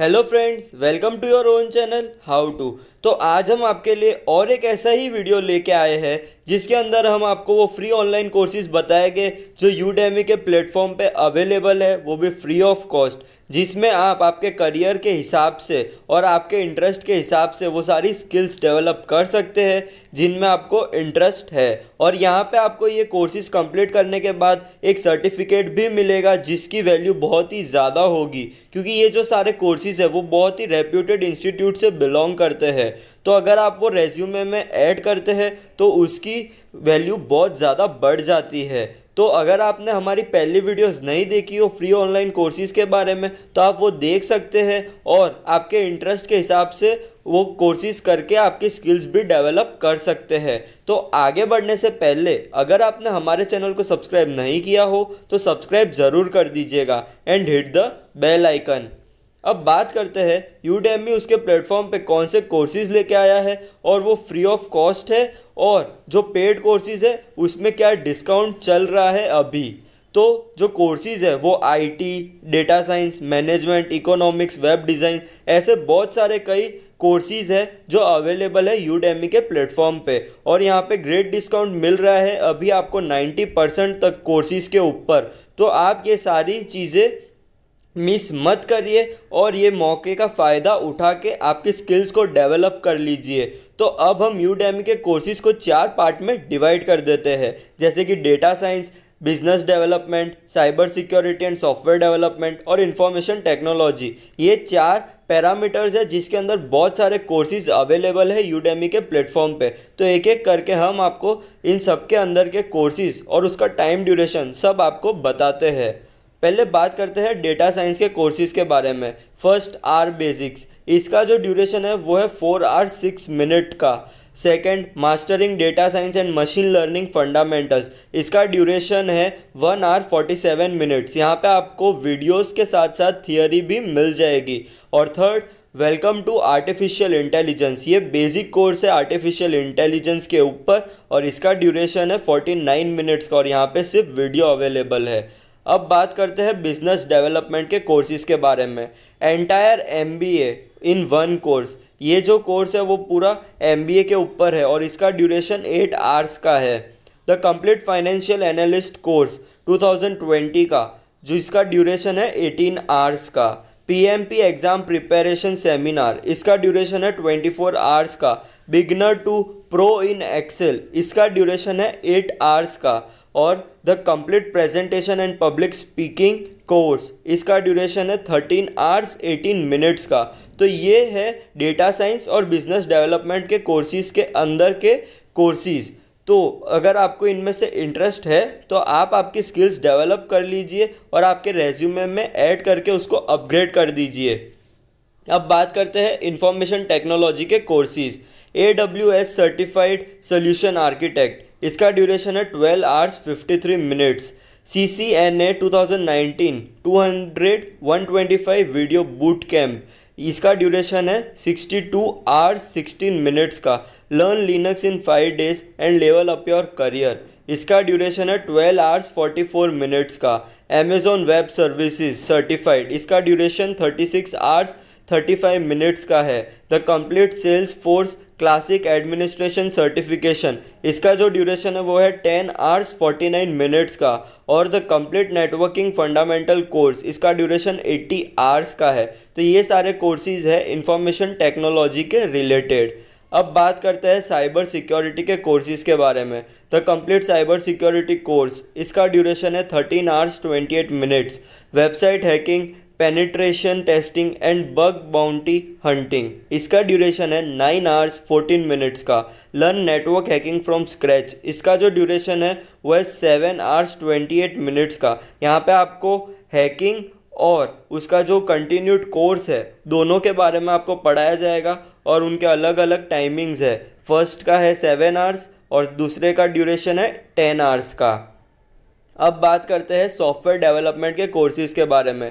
hello friends welcome to your own channel how to तो आज हम आपके लिए और एक ऐसा ही वीडियो लेके आए हैं जिसके अंदर हम आपको वो फ्री ऑनलाइन कोर्सेज बताएंगे जो यूडेमी के प्लेटफॉर्म पे अवेलेबल है वो भी फ्री ऑफ कॉस्ट जिसमें आप आपके करियर के हिसाब से और आपके इंटरेस्ट के हिसाब से वो सारी स्किल्स डेवलप कर सकते हैं जिनमें आपको इंटरेस्ट है और यहाँ पे आपको ये कोर्सेज कंप्लीट करने के बाद एक सर्टिफिकेट भी मिलेगा जिसकी वैल्यू बहुत ही ज़्यादा होगी क्योंकि ये जो सारे कोर्सेज है वो बहुत ही रेप्यूटेड इंस्टीट्यूट से बिलोंग करते हैं तो अगर आप वो रेज्यूमे में ऐड करते हैं तो उसकी वैल्यू बहुत ज़्यादा बढ़ जाती है तो अगर आपने हमारी पहली वीडियोस नहीं देखी हो फ्री ऑनलाइन कोर्सेज़ के बारे में तो आप वो देख सकते हैं और आपके इंटरेस्ट के हिसाब से वो कोर्सेज करके आपकी स्किल्स भी डेवलप कर सकते हैं तो आगे बढ़ने से पहले अगर आपने हमारे चैनल को सब्सक्राइब नहीं किया हो तो सब्सक्राइब ज़रूर कर दीजिएगा and hit the bell icon अब बात करते हैं यूडेमी उसके प्लेटफॉर्म पे कौन से कोर्सेज लेके आया है और वो फ्री ऑफ कॉस्ट है और जो पेड कोर्सेज है उसमें क्या डिस्काउंट चल रहा है अभी तो जो कोर्सेज है वो IT, data science management economics web design ऐसे बहुत सारे कई कोर्सेज है जो अवेलेबल है यूडेमी के प्लेटफॉर्म पे और यहाँ पे ग्रेट डिस्काउंट मिल रहा है अभी आपको 90 परसेंट तक कोर्सेज के ऊपर तो आप ये सारी चीज़ें मिस मत करिए और ये मौके का फ़ायदा उठा के आपके स्किल्स को डेवलप कर लीजिए तो अब हम यू के कोर्सेज को चार पार्ट में डिवाइड कर देते हैं जैसे कि data science business development cyber security and software development और इन्फॉर्मेशन टेक्नोलॉजी ये चार पैरामीटर्स है जिसके अंदर बहुत सारे कोर्सेज अवेलेबल है यूडेमी के प्लेटफॉर्म पे तो एक एक करके हम आपको इन सब के अंदर के कोर्सेज और उसका टाइम ड्यूरेशन सब आपको बताते हैं पहले बात करते हैं डेटा साइंस के कोर्सेज के बारे में फर्स्ट आर बेसिक्स इसका जो ड्यूरेशन है वो है फोर आर सिक्स मिनट का second mastering data science and machine learning fundamentals इसका ड्यूरेशन है one or forty seven minutes यहाँ पे आपको वीडियोस के साथ साथ थियोरी भी मिल जाएगी और third welcome to artificial intelligence ये बेसिक कोर्स है आर्टिफिशियल इंटेलिजेंस के ऊपर और इसका ड्यूरेशन है फोर्टी नाइन मिनट्स का और यहाँ पे सिर्फ वीडियो अवेलेबल है अब बात करते हैं बिजनेस डेवलपमेंट के कोर्सेज़ के बारे में entire M in one course ये जो कोर्स है वो पूरा एम के ऊपर है और इसका ड्यूरेशन एट आवर्स का है the complete financial analyst course 2020 का जो इसका ड्यूरेशन है 18 आवर्स का पीएमपी एग्ज़ाम प्रिपरेशन सेमिनार इसका ड्यूरेशन है 24 आवर्स का beginner to pro in Excel इसका ड्यूरेशन है 8 आवर्स का और the complete presentation and public speaking course इसका ड्यूरेशन है थर्टीन आवर्स एटीन मिनट्स का तो ये है डेटा साइंस और बिजनेस डेवलपमेंट के कोर्सेज़ के अंदर के कोर्सेज़ तो अगर आपको इनमें से इंटरेस्ट है तो आप आपकी स्किल्स डेवलप कर लीजिए और आपके रेज्यूमे में ऐड करके उसको अपग्रेड कर दीजिए अब बात करते हैं इंफॉर्मेशन टेक्नोलॉजी के courses A W S certified solution architect इसका ड्यूरेशन है twelve hours fifty three minutes C C N A two thousand nineteen two hundred one twenty five video boot camp इसका ड्यूरेशन है 62 hours sixteen minutes का learn Linux in five days and level up your career इसका duration है 12 hours 44 minutes का Amazon web services certified इसका duration 36 hours 35 minutes का है the complete Salesforce classic administration certification इसका जो ड्यूरेशन है वो है ten hours forty nine minutes का और the complete networking fundamental course इसका ड्यूरेशन एट्टी आवर्स का है तो ये सारे कोर्सेज है इंफॉर्मेशन टेक्नोलॉजी के रिलेटेड अब बात करते हैं साइबर सिक्योरिटी के कोर्सेज के बारे में the complete cyber security course इसका ड्यूरेशन है thirteen hours twenty eight minutes website hacking penetration testing and bug bounty hunting इसका ड्यूरेशन है नाइन आवर्स फोर्टीन मिनट्स का learn network hacking from scratch इसका जो ड्यूरेशन है वह है seven hours twenty eight minutes का यहाँ पे आपको हैकिंग और उसका जो कंटिन्यूड कोर्स है दोनों के बारे में आपको पढ़ाया जाएगा और उनके अलग अलग टाइमिंग्स है फर्स्ट का है सेवन आवर्स और दूसरे का ड्यूरेशन है टेन आवर्स का अब बात करते हैं सॉफ्टवेयर डेवलपमेंट के कोर्सेज़ के बारे में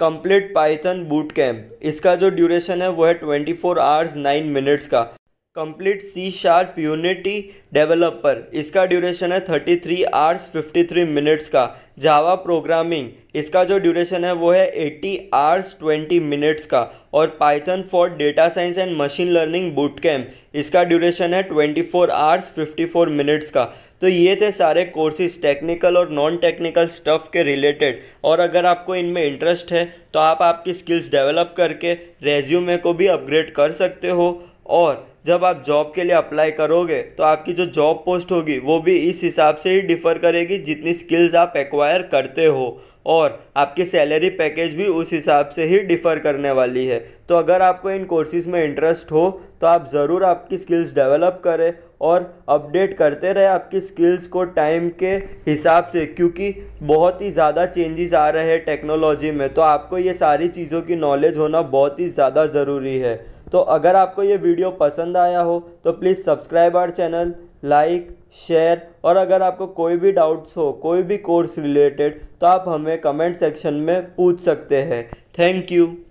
कंप्लीट पाइथन बूट कैम्प इसका जो ड्यूरेशन है वो है twenty four hours nine minutes का complete C sharp Unity developer इसका ड्यूरेशन है 33 आवर्स थ्री मिनट्स का जावा प्रोग्रामिंग इसका जो ड्यूरेशन है वो है 80 आवर्स 20 मिनट्स का और Python for data science and machine learning boot camp इसका ड्यूरेशन है 24 आवर्स फोर मिनट्स का तो ये थे सारे कोर्सेज टेक्निकल और नॉन टेक्निकल स्टफ़ के रिलेटेड और अगर आपको इनमें इंटरेस्ट है तो आप आपकी स्किल्स डेवलप करके रेज्यूमे को भी अपग्रेड कर सकते हो और जब आप जॉब के लिए अप्लाई करोगे तो आपकी जो जॉब पोस्ट होगी वो भी इस हिसाब से ही डिफ़र करेगी जितनी स्किल्स आप एक्वायर करते हो और आपकी सैलरी पैकेज भी उस हिसाब से ही डिफ़र करने वाली है तो अगर आपको इन कोर्सेज़ में इंटरेस्ट हो तो आप ज़रूर आपकी स्किल्स डेवलप करें और अपडेट करते रहे आपकी स्किल्स को टाइम के हिसाब से क्योंकि बहुत ही ज़्यादा चेंजेस आ रहे हैं टेक्नोलॉजी में तो आपको ये सारी चीज़ों की नॉलेज होना बहुत ही ज़्यादा ज़रूरी है तो अगर आपको ये वीडियो पसंद आया हो तो please subscribe our channel like share और अगर आपको कोई भी डाउट्स हो कोई भी कोर्स रिलेटेड तो आप हमें कमेंट सेक्शन में पूछ सकते हैं थैंक यू